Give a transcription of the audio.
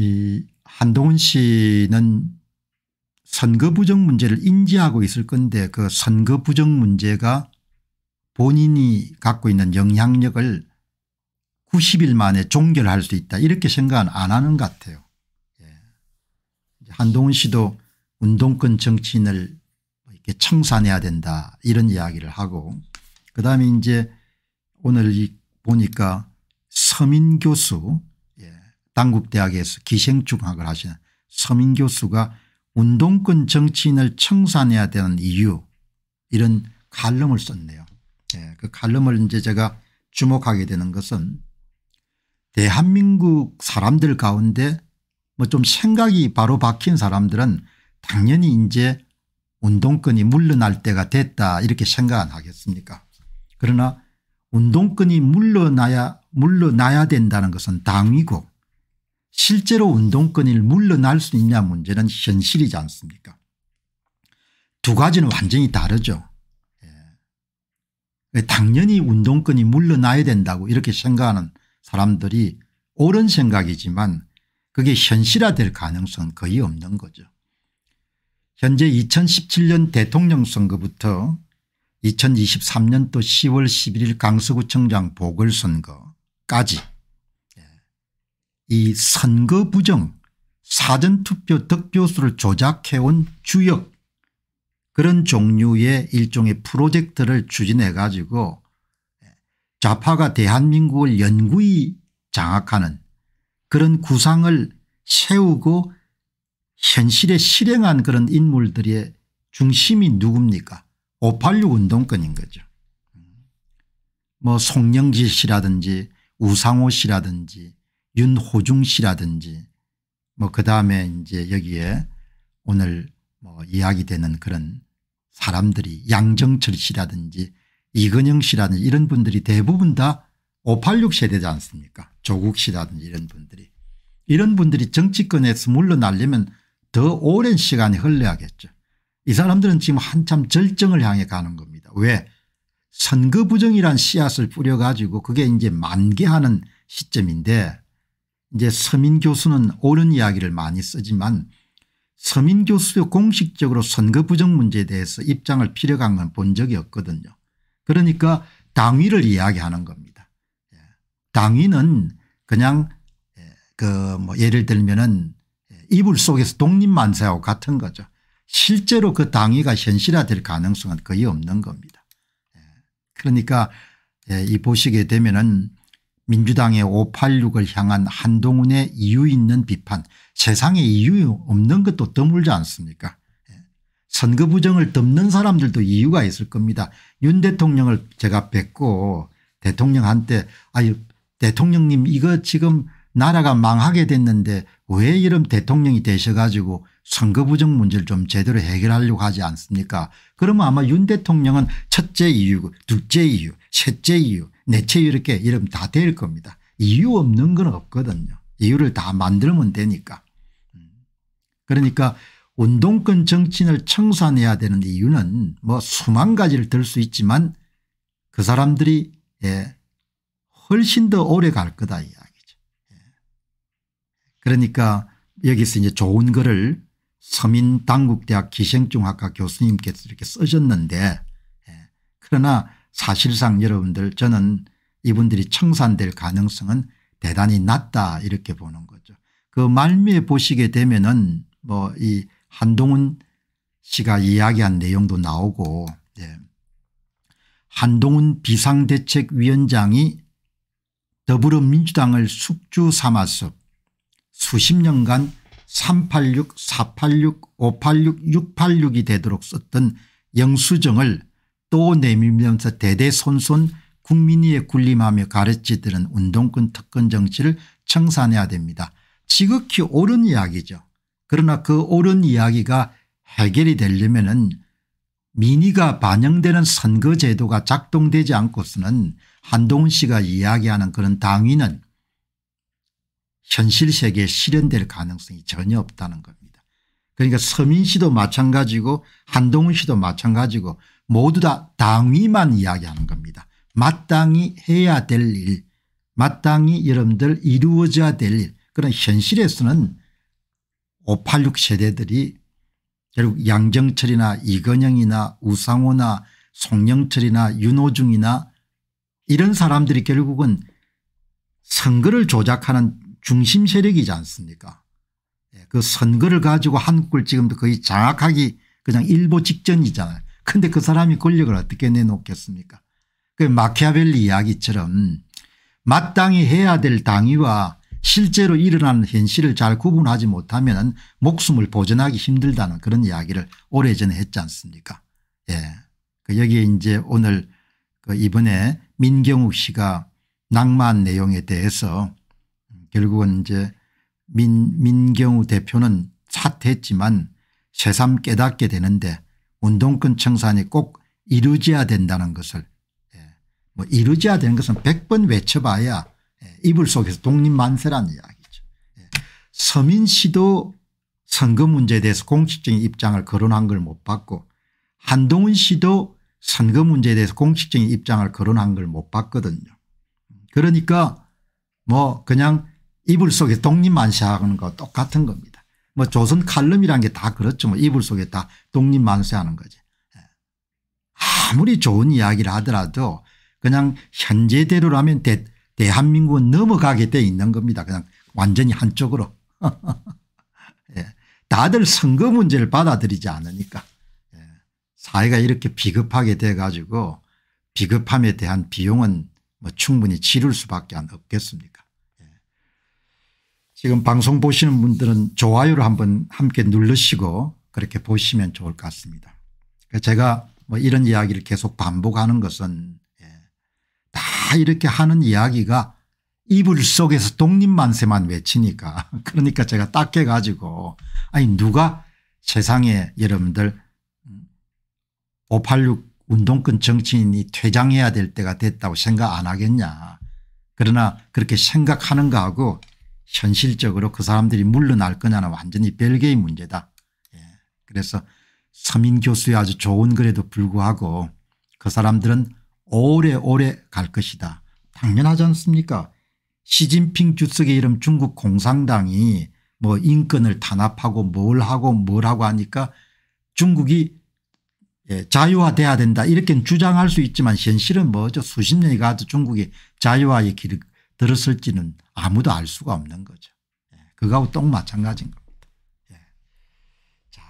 이 한동훈 씨는 선거 부정 문제를 인지하고 있을 건데 그 선거 부정 문제가 본인이 갖고 있는 영향력을 90일 만에 종결할 수 있다 이렇게 생각은 안 하는 것 같아요. 예. 한동훈 씨도 운동권 정치인을 이렇게 청산해야 된다 이런 이야기를 하고 그다음에 이제 오늘 보니까 서민교수 당국대학에서 기생충학을 하신 서민 교수가 운동권 정치인을 청산해야 되는 이유 이런 칼럼을 썼네요. 예, 그 칼럼을 이제 제가 주목하게 되는 것은 대한민국 사람들 가운데 뭐 좀 생각이 바로 박힌 사람들은 당연히 이제 운동권이 물러날 때가 됐다 이렇게 생각 안 하겠습니까 그러나 운동권이 물러나야 물러나야 된다는 것은 당위고 실제로 운동권을 물러날 수 있냐 문제는 현실이지 않습니까 두 가지는 완전히 다르죠. 예. 당연히 운동권이 물러나야 된다고 이렇게 생각하는 사람들이 옳은 생각이지만 그게 현실화될 가능성은 거의 없는 거죠. 현재 2017년 대통령 선거부터 2023년도 10월 11일 강서구청장 보궐선거까지 이 선거 부정 사전투표 득표수를 조작해온 주역 그런 종류의 일종의 프로젝트를 추진해 가지고 좌파가 대한민국을 연구히 장악하는 그런 구상을 세우고 현실에 실행한 그런 인물들의 중심이 누굽니까 586 운동권인 거죠. 뭐 송영지 씨라든지 우상호 씨라든지 윤호중 씨라든지 뭐 그다음에 이제 여기에 오늘 뭐 이야기되는 그런 사람들이 양정철 씨라든지 이근영 씨라든지 이런 분들이 대부분 다 586 세대지 않습니까 조국 씨라든지 이런 분들이 이런 분들이 정치권에서 물러나려면 더 오랜 시간이 흘러야겠죠. 이 사람들은 지금 한참 절정을 향해 가는 겁니다. 왜 선거 부정이란 씨앗을 뿌려가지고 그게 이제 만개하는 시점인데 이제 서민 교수는 옳은 이야기를 많이 쓰지만 서민 교수도 공식적으로 선거 부정 문제에 대해서 입장을 피력한 건 본 적이 없거든요. 그러니까 당위를 이야기하는 겁니다. 예. 당위는 그냥 예, 그뭐 예를 들면은 예, 이불 속에서 독립만세하고 같은 거죠. 실제로 그 당위가 현실화될 가능성은 거의 없는 겁니다. 그러니까 이 보시게 되면은 민주당의 586을 향한 한동훈의 이유 있는 비판 세상에 이유 없는 것도 드물지 않습니까 예. 선거 부정을 덮는 사람들도 이유가 있을 겁니다. 윤 대통령을 제가 뵙고 대통령한테 아유 대통령님 이거 지금 나라가 망하게 됐는데 왜 이런 대통령이 되셔가지고 선거 부정 문제를 좀 제대로 해결하려고 하지 않습니까 그러면 아마 윤 대통령은 첫째 이유 둘째 이유 셋째 이유 내체 이렇게 이러면 다 될 겁니다. 이유 없는 건 없거든요. 이유를 다 만들면 되니까. 음. 그러니까 운동권 정치인을 청산해야 되는 이유는 뭐 수만 가지를 들 수 있지만 그 사람들이 예, 훨씬 더 오래 갈 거다 이야기죠. 예. 그러니까 여기서 이제 좋은 글을 서민당국대학 기생충학과 교수님께서 이렇게 쓰셨는데 예. 그러나 사실상 여러분들 저는 이분들이 청산될 가능성은 대단히 낮다 이렇게 보는 거죠. 그 말미에 보시게 되면은 뭐 이 한동훈 씨가 이야기한 내용도 나오고 예. 한동훈 비상대책위원장이 더불어민주당을 숙주 삼아서 수십 년간 386, 486, 586, 686이 되도록 썼던 영수증을 또 내밀면서 대대손손 국민위에 군림하며 가르치들은 운동권 특권 정치를 청산해야 됩니다. 지극히 옳은 이야기죠. 그러나 그 옳은 이야기가 해결이 되려면 은 민의가 반영되는 선거제도가 작동되지 않고서는 한동훈 씨가 이야기하는 그런 당위는 현실 세계에 실현될 가능성이 전혀 없다는 겁니다. 그러니까 서민 씨도 마찬가지고 한동훈 씨도 마찬가지고 모두 다 당위만 이야기하는 겁니다. 마땅히 해야 될 일, 마땅히 여러분들 이루어져야 될 일, 그런 현실에서는 586 세대들이 결국 양정철이나 이건영이나 우상호나 송영철이나 윤호중이나 이런 사람들이 결국은 선거를 조작하는 중심 세력이지 않습니까 예, 그 선거를 가지고 한국 지금도 거의 장악하기 그냥 일보 직전이잖아요. 근데 그 사람이 권력을 어떻게 내놓겠습니까 그 마키아벨리 이야기처럼 마땅히 해야 될 당위와 실제로 일어나는 현실을 잘 구분하지 못하면 목숨을 보존하기 힘들다는 그런 이야기를 오래전에 했지 않습니까 예. 그 여기에 이제 오늘 그 이번에 민경욱 씨가 낭만 내용에 대해서 결국은 이제 민, 민경우 대표는 사퇴했지만 새삼 깨닫게 되는데 운동권 청산이 꼭 이루어져야 된다는 것을 예, 뭐 이루어져야 되는 것은 100번 외쳐봐야 예, 이불 속에서 독립만세라는 이야기죠. 예, 서민 씨도 선거 문제에 대해서 공식적인 입장을 거론한 걸 못 봤고 한동훈 씨도 선거 문제에 대해서 공식적인 입장을 거론한 걸 못 봤거든요. 그러니까 뭐 그냥 이불 속에 독립만세하는 거 똑같은 겁니다. 뭐 조선 칼럼이라는 게 다 그렇죠. 뭐 이불 속에 다 독립 만세하는 거지. 예. 아무리 좋은 이야기를 하더라도 그냥 현재대로라면 대, 대한민국은 넘어가게 돼 있는 겁니다. 그냥 완전히 한쪽으로. 예. 다들 선거 문제를 받아들이지 않으니까 예. 사회가 이렇게 비급하게 돼 가지고 비급함에 대한 비용은 뭐 충분히 치를 수밖에 없겠습니까 지금 방송 보시는 분들은 좋아요를 한번 함께 누르시고 그렇게 보시면 좋을 것 같습니다. 제가 뭐 이런 이야기를 계속 반복하는 것은 예, 다 이렇게 하는 이야기가 이불 속에서 독립만세만 외치니까 그러니까 제가 닦여 가지고 아니 누가 세상에 여러분들 586 운동권 정치인이 퇴장해야 될 때가 됐다고 생각 안 하겠냐 그러나 그렇게 생각하는 거하고 현실적으로 그 사람들이 물러날 거냐는 완전히 별개의 문제다. 예. 그래서 서민 교수의 아주 좋은 글에도 불구하고 그 사람들은 오래오래 갈 것이다. 당연하지 않습니까 시진핑 주석의 이름 중국 공산당이 뭐 인권을 탄압하고 뭘 하고 뭘 하고 하니까 중국이 예, 자유화돼야 된다 이렇게 주장할 수 있지만 현실은 뭐죠 수십 년이 가도 중국이 자유화의 길, 들었을지는 아무도 알 수가 없는 거죠. 예, 그거하고 똑 마찬가지인 거예요.